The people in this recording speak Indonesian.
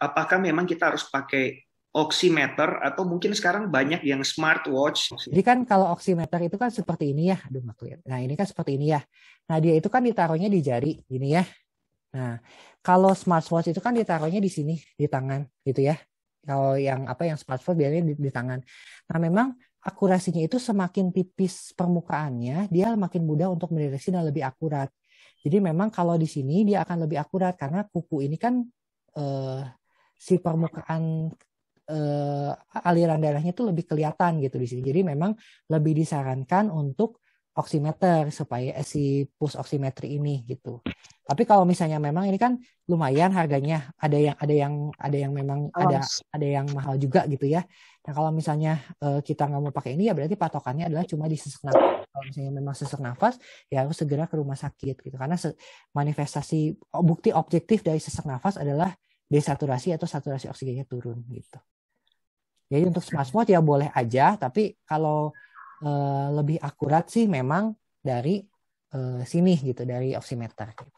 apakah memang kita harus pakai oximeter atau mungkin sekarang banyak yang smartwatch. Jadi kan kalau oximeter itu kan seperti ini ya, aduh clear. Nah ini kan seperti ini ya. Nah dia itu kan ditaruhnya di jari, gini ya. Nah kalau smartwatch itu kan ditaruhnya di sini, di tangan, gitu ya. Kalau yang apa yang smartwatch biasanya di, di tangan. Nah memang akurasinya itu semakin tipis permukaannya, dia makin mudah untuk mendeteksi dan lebih akurat. Jadi memang kalau di sini dia akan lebih akurat karena kuku ini kan eh, si permukaan uh, aliran darahnya itu lebih kelihatan gitu di sini. Jadi memang lebih disarankan untuk oximeter supaya eh, si push oximeter ini gitu. Tapi kalau misalnya memang ini kan lumayan harganya, ada yang ada yang ada yang memang oh. ada ada yang mahal juga gitu ya. Nah kalau misalnya uh, kita nggak mau pakai ini ya berarti patokannya adalah cuma di sesak nafas. Kalau misalnya memang sesak nafas ya harus segera ke rumah sakit gitu karena manifestasi bukti objektif dari sesak nafas adalah desaturasi atau saturasi oksigennya turun gitu. Jadi untuk smartwatch ya boleh aja, tapi kalau e, lebih akurat sih memang dari e, sini gitu, dari oximeter. Gitu.